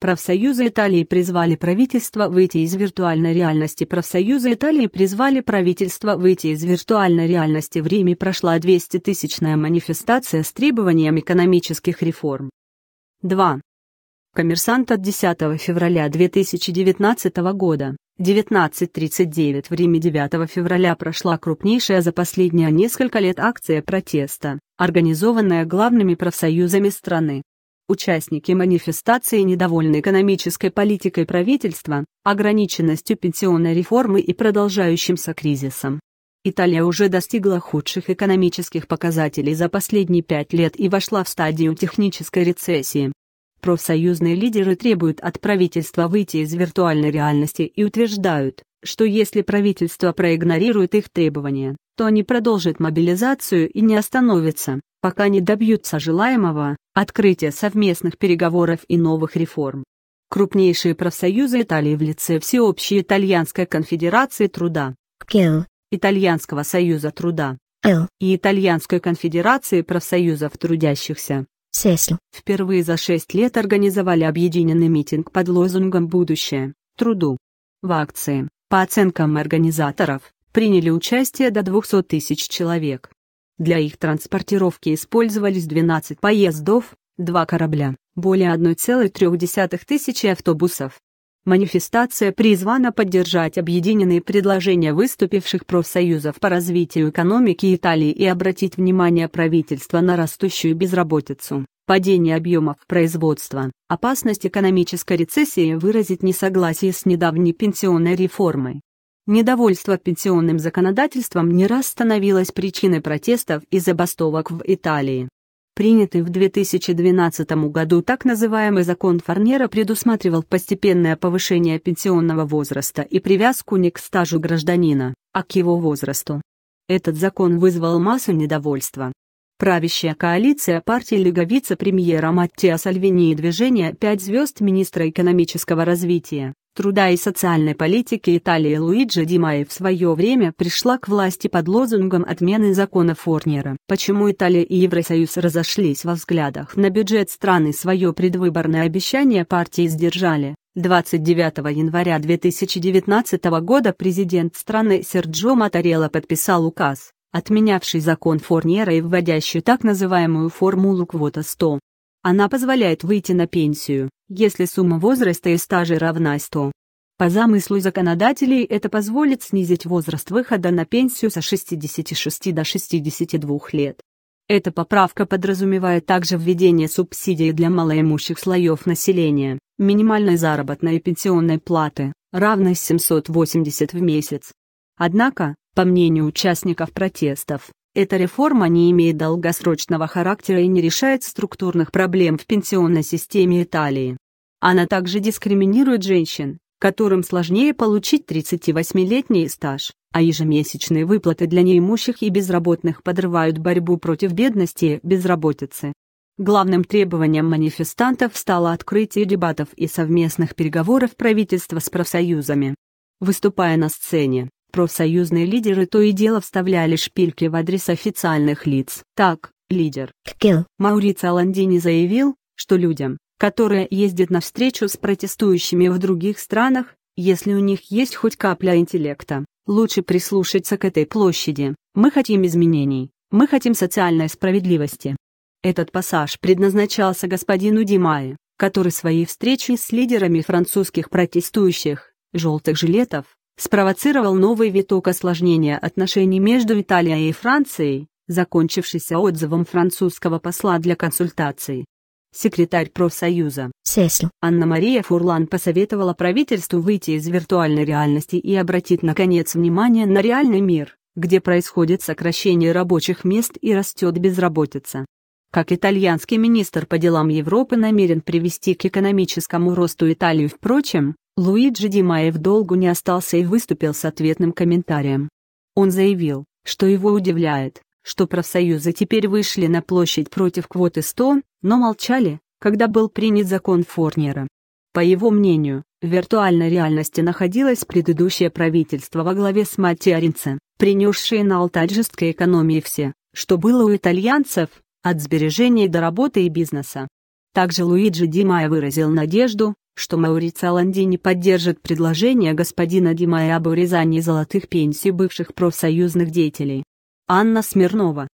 Профсоюзы Италии призвали правительство выйти из виртуальной реальности. Профсоюзы Италии призвали правительство выйти из виртуальной реальности. В Риме прошла 200-тысячная манифестация с требованием экономических реформ. 2. Коммерсант от 10 февраля 2019 года, 19.39 в Риме 9 февраля прошла крупнейшая за последние несколько лет акция протеста, организованная главными профсоюзами страны. Участники манифестации недовольны экономической политикой правительства, ограниченностью пенсионной реформы и продолжающимся кризисом. Италия уже достигла худших экономических показателей за последние пять лет и вошла в стадию технической рецессии. Профсоюзные лидеры требуют от правительства выйти из виртуальной реальности и утверждают, что если правительство проигнорирует их требования, то они продолжат мобилизацию и не остановятся, пока не добьются желаемого, открытия совместных переговоров и новых реформ. Крупнейшие профсоюзы Италии в лице Всеобщей Итальянской конфедерации труда, КИЛ, Итальянского союза труда, Л. и Итальянской конфедерации профсоюзов трудящихся, СЕСЛ, впервые за шесть лет организовали объединенный митинг под лозунгом «Будущее, труду». В акции по оценкам организаторов, приняли участие до 200 тысяч человек. Для их транспортировки использовались 12 поездов, 2 корабля, более 1,3 тысячи автобусов. Манифестация призвана поддержать объединенные предложения выступивших профсоюзов по развитию экономики Италии и обратить внимание правительства на растущую безработицу падение объемов производства, опасность экономической рецессии выразить несогласие с недавней пенсионной реформой. Недовольство пенсионным законодательством не раз становилось причиной протестов и забастовок в Италии. Принятый в 2012 году так называемый закон Фарнера предусматривал постепенное повышение пенсионного возраста и привязку не к стажу гражданина, а к его возрасту. Этот закон вызвал массу недовольства, Правящая коалиция партии Лига вице-премьера Маттеа Сальвини и движение «Пять звезд» министра экономического развития, труда и социальной политики Италии Луиджи Димаи в свое время пришла к власти под лозунгом отмены закона Форнера. Почему Италия и Евросоюз разошлись во взглядах на бюджет страны свое предвыборное обещание партии сдержали. 29 января 2019 года президент страны Серджо Матарелло подписал указ, отменявший закон Форньера и вводящую так называемую формулу квота 100. Она позволяет выйти на пенсию, если сумма возраста и стажа равна 100. По замыслу законодателей это позволит снизить возраст выхода на пенсию со 66 до 62 лет. Эта поправка подразумевает также введение субсидии для малоимущих слоев населения, минимальной заработной и пенсионной платы, равной 780 в месяц. Однако, по мнению участников протестов, эта реформа не имеет долгосрочного характера и не решает структурных проблем в пенсионной системе Италии. Она также дискриминирует женщин, которым сложнее получить 38-летний стаж, а ежемесячные выплаты для неимущих и безработных подрывают борьбу против бедности и безработицы. Главным требованием манифестантов стало открытие дебатов и совместных переговоров правительства с профсоюзами. Выступая на сцене, Профсоюзные лидеры то и дело вставляли шпильки в адрес официальных лиц. Так, лидер Ккел. Маурица Ландини заявил, что людям, которые ездят на встречу с протестующими в других странах, если у них есть хоть капля интеллекта, лучше прислушаться к этой площади. Мы хотим изменений, мы хотим социальной справедливости. Этот пассаж предназначался господину Димае, который своей встречи с лидерами французских протестующих, желтых жилетов, спровоцировал новый виток осложнения отношений между Италией и Францией, закончившийся отзывом французского посла для консультаций. Секретарь профсоюза Сесил Анна-Мария Фурлан посоветовала правительству выйти из виртуальной реальности и обратить наконец внимание на реальный мир, где происходит сокращение рабочих мест и растет безработица. Как итальянский министр по делам Европы намерен привести к экономическому росту Италию, впрочем, Луиджи Димаев долгу не остался и выступил с ответным комментарием. Он заявил, что его удивляет, что профсоюзы теперь вышли на площадь против квоты 100, но молчали, когда был принят закон Форнера. По его мнению, в виртуальной реальности находилось предыдущее правительство во главе с Матти Аринце, принесшее на алтарь жесткой экономии все, что было у итальянцев, от сбережений до работы и бизнеса. Также Луиджи Димая выразил надежду, что Маурица Ланди не поддержит предложение господина Димая об урезании золотых пенсий бывших профсоюзных деятелей. Анна Смирнова